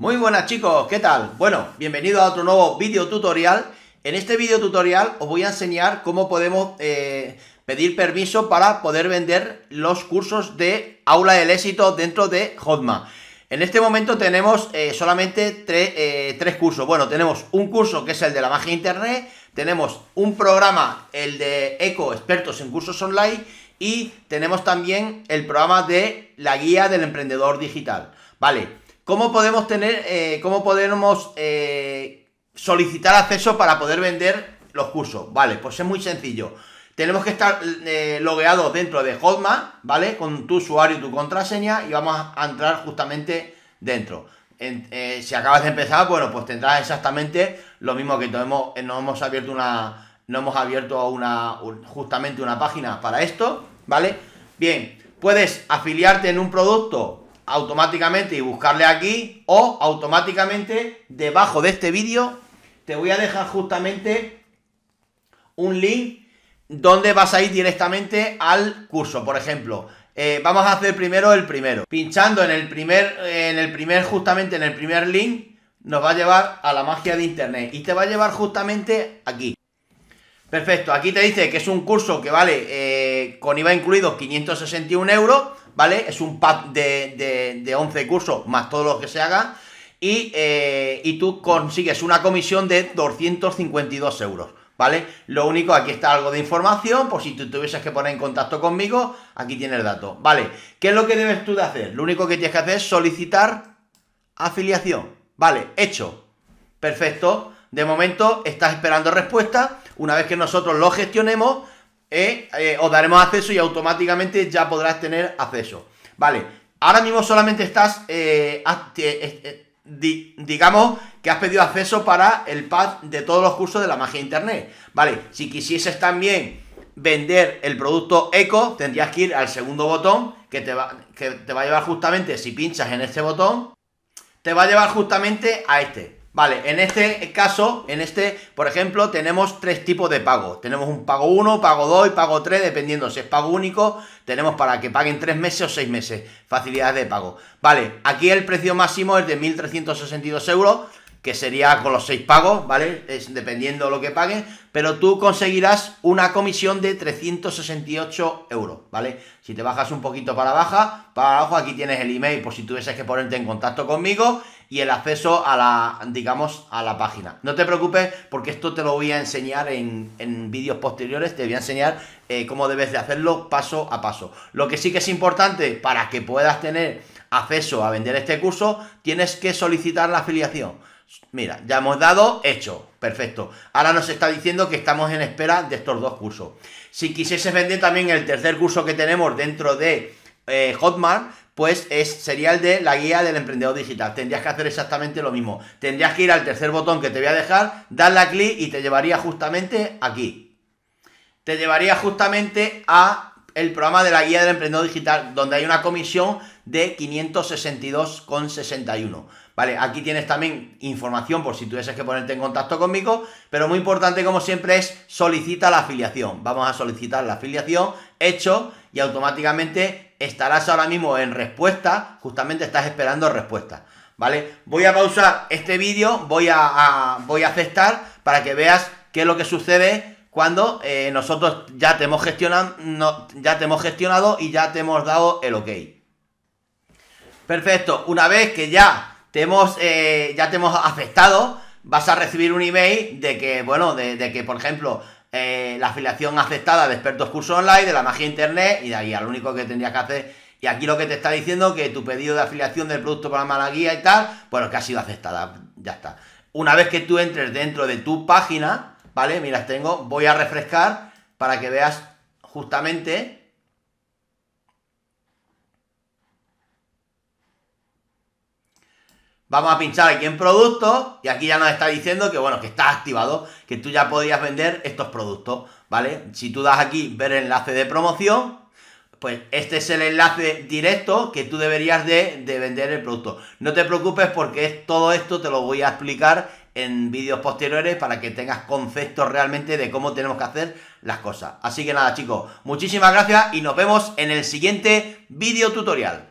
Muy buenas chicos, ¿qué tal? Bueno, bienvenido a otro nuevo vídeo tutorial. En este vídeo tutorial os voy a enseñar cómo podemos eh, pedir permiso para poder vender los cursos de Aula del Éxito dentro de Hotma. En este momento tenemos eh, solamente eh, tres cursos. Bueno, tenemos un curso que es el de la magia internet, tenemos un programa, el de ECO, expertos en cursos online, y tenemos también el programa de la guía del emprendedor digital. Vale, ¿Cómo podemos tener, eh, cómo podemos eh, solicitar acceso para poder vender los cursos? Vale, pues es muy sencillo. Tenemos que estar eh, logueados dentro de Hotmart, ¿vale? Con tu usuario y tu contraseña y vamos a entrar justamente dentro. si acabas de empezar, bueno, pues tendrás exactamente lo mismo que tenemos. hemos abierto una, no hemos abierto una, justamente una página para esto, ¿vale? Bien, puedes afiliarte en un producto automáticamente y buscarle aquí o automáticamente debajo de este vídeo te voy a dejar justamente un link donde vas a ir directamente al curso. Por ejemplo, eh, vamos a hacer primero el primero. Pinchando en el primer, en el primer, justamente en el primer link, nos va a llevar a la magia de internet y te va a llevar justamente aquí. Perfecto, aquí te dice que es un curso que vale eh, con IVA incluido 561 euros ¿vale? Es un pack de, 11 cursos más todo lo que se haga. Y, eh, y, tú consigues una comisión de 252 euros, ¿vale? Lo único, aquí está algo de información, por si tú tuvieses que poner en contacto conmigo, aquí tienes el dato, ¿vale? ¿Qué es lo que debes tú de hacer? Lo único que tienes que hacer es solicitar afiliación, ¿vale? Hecho, perfecto, de momento estás esperando respuesta, una vez que nosotros lo gestionemos, ¿Eh? Eh, os daremos acceso y automáticamente ya podrás tener acceso. Vale, ahora mismo solamente estás, eh, digamos que has pedido acceso para el pad de todos los cursos de la magia internet. Vale, si quisieses también vender el producto eco, tendrías que ir al segundo botón que te va, que te va a llevar justamente, si pinchas en este botón, te va a llevar justamente a este. Vale, en este caso, en este, por ejemplo, tenemos tres tipos de pago. Tenemos un pago 1, pago 2 y pago 3, dependiendo si es pago único, tenemos para que paguen tres meses o seis meses, facilidades de pago. Vale, aquí el precio máximo es de 1.362 euros, que sería con los seis pagos, ¿vale? Es dependiendo lo que paguen, pero tú conseguirás una comisión de 368 euros, ¿vale? Si te bajas un poquito para, baja, para abajo, aquí tienes el email por si tuvieses que ponerte en contacto conmigo y el acceso a la, digamos, a la página. No te preocupes porque esto te lo voy a enseñar en, en vídeos posteriores, te voy a enseñar eh, cómo debes de hacerlo paso a paso. Lo que sí que es importante para que puedas tener acceso a vender este curso, tienes que solicitar la afiliación. Mira, ya hemos dado hecho, perfecto. Ahora nos está diciendo que estamos en espera de estos dos cursos. Si quisieses vender también el tercer curso que tenemos dentro de eh, Hotmart, pues es, sería el de la guía del emprendedor digital. Tendrías que hacer exactamente lo mismo. Tendrías que ir al tercer botón que te voy a dejar, darle a clic y te llevaría justamente aquí. Te llevaría justamente a el programa de la guía del emprendedor digital, donde hay una comisión de 562,61. Vale, aquí tienes también información por si tuvieses que ponerte en contacto conmigo, pero muy importante como siempre es solicita la afiliación. Vamos a solicitar la afiliación, hecho, y automáticamente estarás ahora mismo en respuesta, justamente estás esperando respuesta, ¿vale? Voy a pausar este vídeo, voy a, voy a aceptar para que veas qué es lo que sucede cuando eh, nosotros ya te, hemos gestionado, ya te hemos gestionado y ya te hemos dado el ok. Perfecto, una vez que ya te hemos, eh, ya te aceptado, vas a recibir un email de que, bueno, de que, por ejemplo, eh, la afiliación aceptada de expertos cursos online, de la magia internet y de ahí, al lo único que tendría que hacer. Y aquí lo que te está diciendo que tu pedido de afiliación del producto para la guía y tal, bueno, pues que ha sido aceptada, ya está. Una vez que tú entres dentro de tu página, ¿vale? Mira, tengo, voy a refrescar para que veas justamente Vamos a pinchar aquí en productos y aquí ya nos está diciendo que, bueno, que está activado, que tú ya podías vender estos productos, ¿vale? Si tú das aquí ver el enlace de promoción, pues este es el enlace directo que tú deberías de, de vender el producto. No te preocupes porque todo esto te lo voy a explicar en vídeos posteriores para que tengas conceptos realmente de cómo tenemos que hacer las cosas. Así que nada chicos, muchísimas gracias y nos vemos en el siguiente vídeo tutorial.